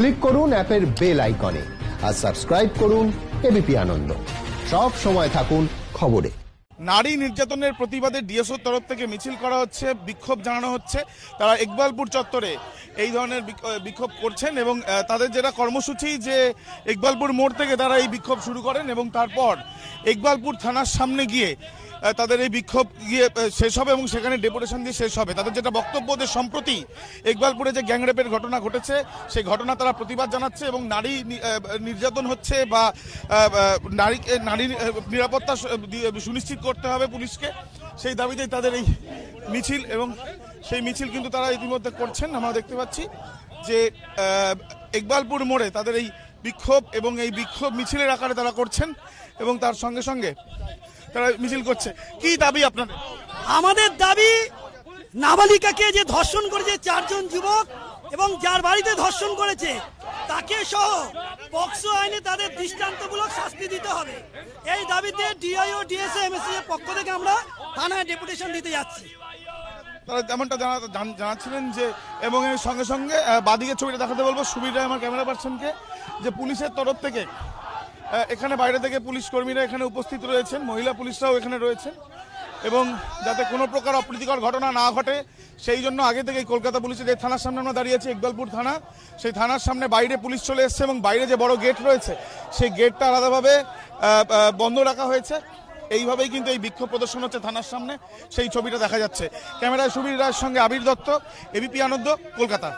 click করুন অ্যাপের bell আইকনে আর সাবস্ক্রাইব করুন এবিপি আনন্দ সব সময় থাকুন খবরে নারী নির্যাতনের প্রতিবাদে ডিএসওর তরফ থেকে মিছিল করা হচ্ছে বিক্ষোভ জানানো হচ্ছে তারা ইকবালপুর চত্বরে এই ধরনের বিক্ষোভ করছেন এবং তাদের যেটা কর্মসূচি যে ইকবালপুর মোড় থেকে তারা এই বিক্ষোভ শুরু করেন এবং তারপর ইকবালপুর থানার সামনে গিয়ে তাদের এই বিক্ষোভ গিয়ে শেষ হবে এবং সেখানে ডেপুটেশন দিয়ে শেষ হবে তাদের যেটা বক্তব্য যে সম্প্রতি ইকবালপুরে যে গ্যাংরেপের ঘটনা ঘটেছে সেই ঘটনা তারা প্রতিবাদ জানাচ্ছে এবং নারী নির্যাতন হচ্ছে বা নারী নারীর নিরাপত্তা সুনিশ্চিত করতে হবে পুলিশকে সেই দাবিতেই তাদের এই মিছিল এবং সেই মিছিল কিন্তু তারা ইতিমধ্যে করছেন আমরা দেখতে পাচ্ছি যে ইকবালপুর মোড়ে তাদের এই বিক্ষোভ এবং এই বিক্ষোভ মিছিলের আকারে তারা করছেন এবং তার সঙ্গে সঙ্গে তারা মিছিল করছে কি দাবি আপনাদের আমাদের দাবি নাবালিকাকে যে ধর্ষণ করেছে চারজন যুবক এবং যার বাড়িতে ধর্ষণ করেছে তাকে সহ পক্সো আইনে তাদের দৃষ্টান্তমূলক শাস্তি দিতে হবে এই দাবিতে ডিআইও ডিএসএ এমএসসি এর পক্ষ থেকে আমরা থানায় ডেপুটেশন দিতে যাচ্ছি তারা এমনটা জানাচ্ছিলেন যে এবং এর সঙ্গে সঙ্গে বাদিকে ছবিটা দেখাতে বলবো সুবিধা আমার ক্যামেরা পার্সনকে যে পুলিশের তরফ থেকে এখানে বাইরে থেকে পুলিশ কর্মীরা এখানে উপস্থিত রয়েছেন মহিলা পুলিশরাও এখানে রয়েছেন এবং যাতে কোনো প্রকার অপ্রীতিকর ঘটনা না ঘটে সেই জন্য আগে থেকেই কলকাতা পুলিশের যে থানার সামনে আমরা দাঁড়িয়েছি ইকবালপুর থানা সেই থানার সামনে বাইরে পুলিশ চলে এসছে এবং বাইরে যে বড় গেট রয়েছে সেই গেটটা আলাদাভাবে বন্ধ রাখা হয়েছে এইভাবেই কিন্তু এই বিক্ষোভ প্রদর্শন হচ্ছে থানার সামনে সেই ছবিটা দেখা যাচ্ছে ক্যামেরায় সুবীর রায়ের সঙ্গে আবির দত্ত এবিপি আনন্দ কলকাতা